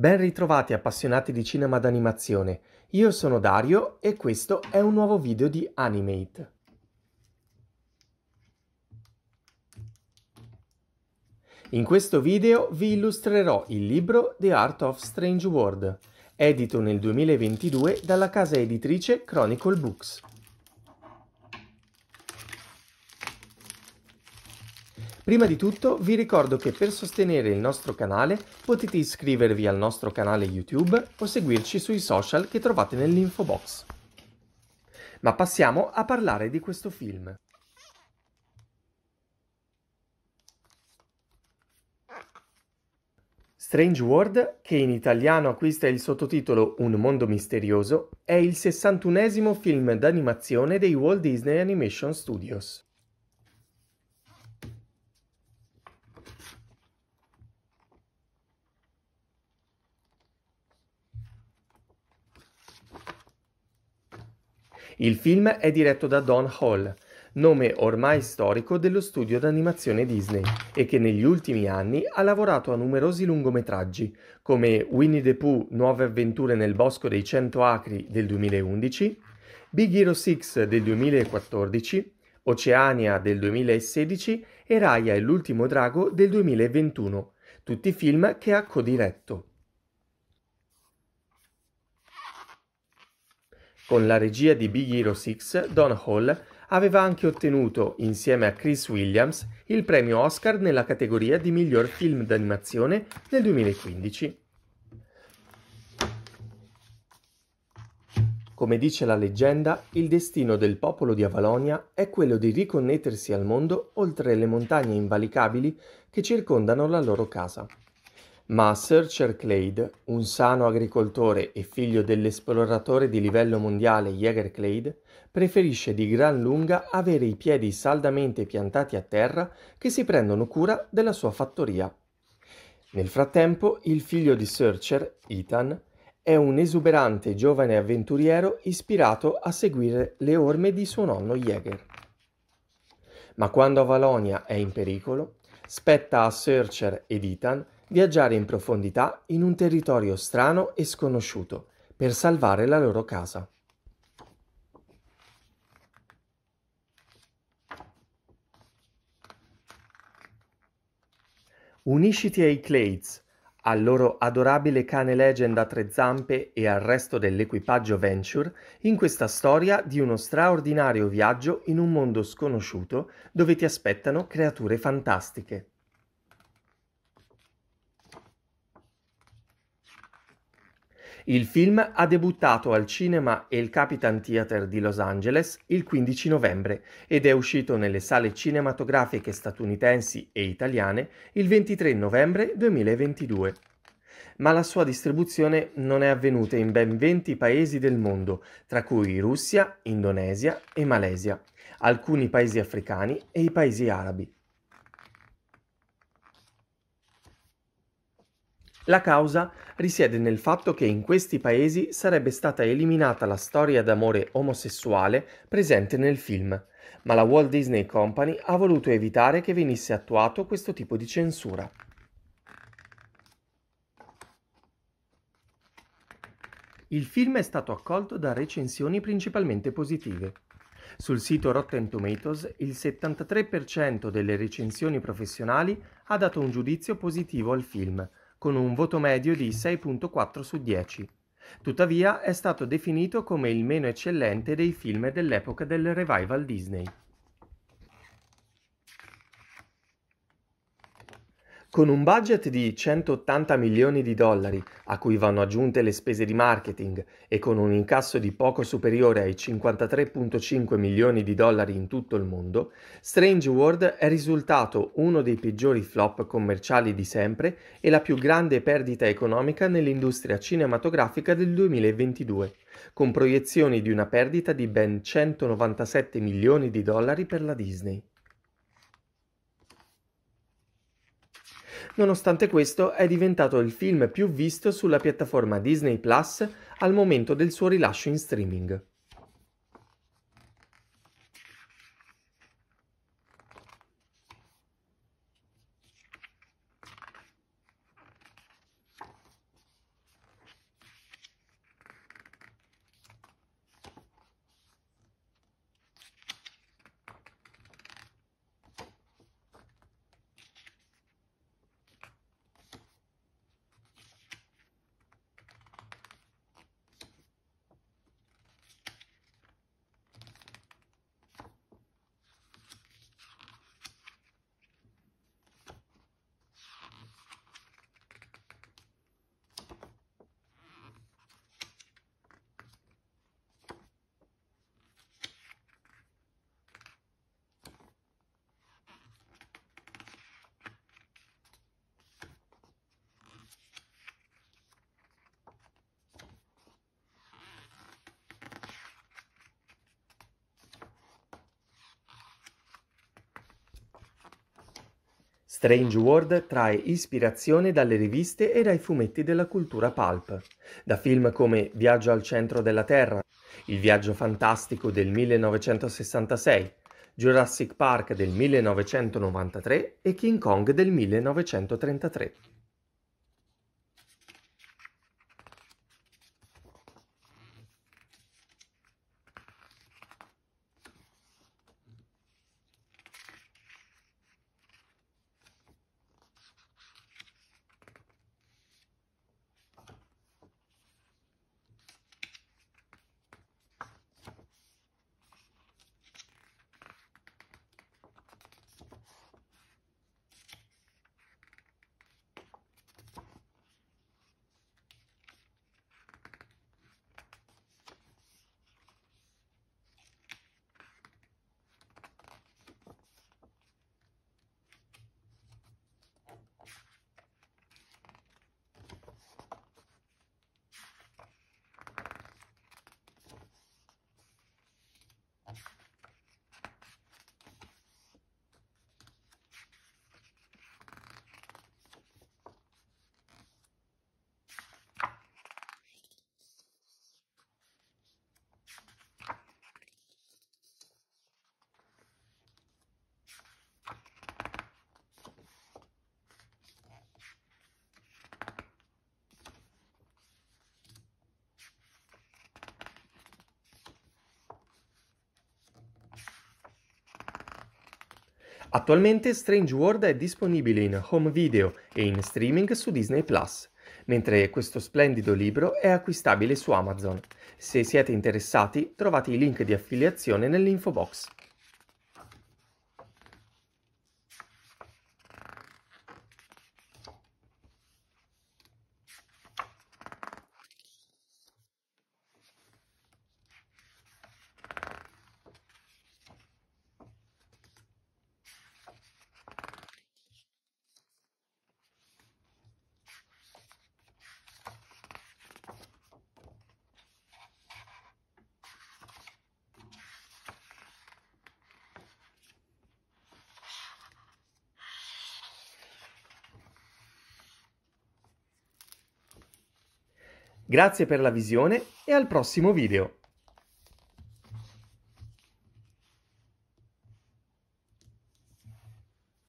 Ben ritrovati appassionati di cinema d'animazione, io sono Dario e questo è un nuovo video di Animate. In questo video vi illustrerò il libro The Art of Strange World, edito nel 2022 dalla casa editrice Chronicle Books. Prima di tutto vi ricordo che per sostenere il nostro canale potete iscrivervi al nostro canale YouTube o seguirci sui social che trovate nell'info box. Ma passiamo a parlare di questo film. Strange World, che in italiano acquista il sottotitolo Un mondo misterioso, è il 61esimo film d'animazione dei Walt Disney Animation Studios. Il film è diretto da Don Hall, nome ormai storico dello studio d'animazione Disney e che negli ultimi anni ha lavorato a numerosi lungometraggi come Winnie the Pooh Nuove avventure nel bosco dei 100 acri del 2011, Big Hero 6 del 2014, Oceania del 2016 e Raya e l'ultimo drago del 2021, tutti film che ha co-diretto. Con la regia di Big Hero 6, Don Hall aveva anche ottenuto, insieme a Chris Williams, il premio Oscar nella categoria di miglior film d'animazione nel 2015. Come dice la leggenda, il destino del popolo di Avalonia è quello di riconnettersi al mondo oltre le montagne invalicabili che circondano la loro casa ma Sir Clade, un sano agricoltore e figlio dell'esploratore di livello mondiale Jäger Clade, preferisce di gran lunga avere i piedi saldamente piantati a terra che si prendono cura della sua fattoria. Nel frattempo, il figlio di Searcher, Ethan, è un esuberante giovane avventuriero ispirato a seguire le orme di suo nonno Jäger. Ma quando Avalonia è in pericolo, spetta a Searcher ed Ethan viaggiare in profondità in un territorio strano e sconosciuto per salvare la loro casa. Unisciti ai Clades, al loro adorabile cane legend a tre zampe e al resto dell'equipaggio Venture in questa storia di uno straordinario viaggio in un mondo sconosciuto dove ti aspettano creature fantastiche. Il film ha debuttato al cinema e El Capitan Theater di Los Angeles il 15 novembre ed è uscito nelle sale cinematografiche statunitensi e italiane il 23 novembre 2022. Ma la sua distribuzione non è avvenuta in ben 20 paesi del mondo, tra cui Russia, Indonesia e Malesia, alcuni paesi africani e i paesi arabi. La causa risiede nel fatto che in questi paesi sarebbe stata eliminata la storia d'amore omosessuale presente nel film, ma la Walt Disney Company ha voluto evitare che venisse attuato questo tipo di censura. Il film è stato accolto da recensioni principalmente positive. Sul sito Rotten Tomatoes il 73% delle recensioni professionali ha dato un giudizio positivo al film, con un voto medio di 6.4 su 10. Tuttavia è stato definito come il meno eccellente dei film dell'epoca del revival Disney. Con un budget di 180 milioni di dollari, a cui vanno aggiunte le spese di marketing, e con un incasso di poco superiore ai 53.5 milioni di dollari in tutto il mondo, Strange World è risultato uno dei peggiori flop commerciali di sempre e la più grande perdita economica nell'industria cinematografica del 2022, con proiezioni di una perdita di ben 197 milioni di dollari per la Disney. Nonostante questo è diventato il film più visto sulla piattaforma Disney Plus al momento del suo rilascio in streaming. Strange World trae ispirazione dalle riviste e dai fumetti della cultura pulp, da film come Viaggio al centro della Terra, Il viaggio fantastico del 1966, Jurassic Park del 1993 e King Kong del 1933. Attualmente Strange World è disponibile in home video e in streaming su Disney Plus, mentre questo splendido libro è acquistabile su Amazon. Se siete interessati, trovate i link di affiliazione nell'info box. Grazie per la visione e al prossimo video!